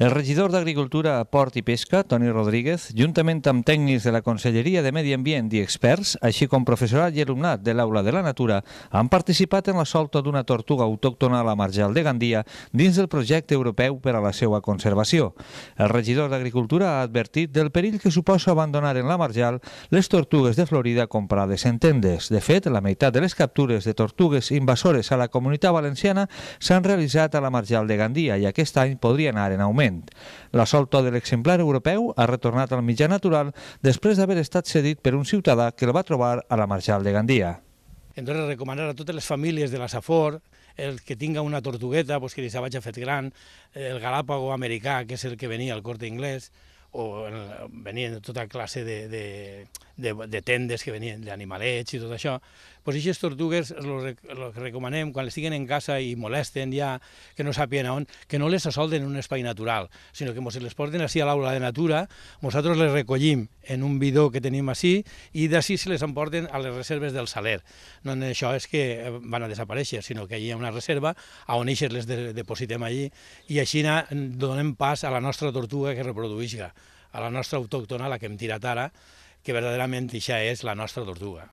El regidor d'Agricultura, Port i Pesca, Toni Rodríguez, juntament amb tècnics de la Conselleria de Medi Ambient i experts, així com professorat i alumnat de l'Aula de la Natura, han participat en la solta d'una tortuga autòctona a la Marjal de Gandia dins del projecte europeu per a la seva conservació. El regidor d'Agricultura ha advertit del perill que suposa abandonar en la Marjal les tortugues de Florida comprades en tendes. De fet, la meitat de les captures de tortugues invasores a la comunitat valenciana s'han realitzat a la Marjal de Gandia i aquest any podria anar en augment moment. La solta de l'exemplar europeu ha retornat al mitjà natural després d'haver estat cedit per un ciutadà que el va trobar a la marxal de Gandia. de recomanar a totes les famílies de la Safor, el que tinga una tortugueta, pues, que li s'ha fet gran, el galàpago americà, que és el que venia al corte inglès, o eh, venien tota classe de, de, de, de tendes que venien d'animalets i tot això, doncs aquestes tortugues els recomanem quan les tinguen en casa i molesten ja, que no sàpien on, que no les assolden en un espai natural, sinó que mos les porten així a l'aula de natura, nosaltres les recollim en un bidó que tenim així i d'ací se les emporten a les reserves del Saler. No en això és que eh, van a desaparèixer, sinó que hi ha una reserva a on eixes les de, depositem allí i així donem pas a la nostra tortuga que reproduïsca, a la nostra autòctona, la que hem tirat ara, que verdaderament això és la nostra tortuga.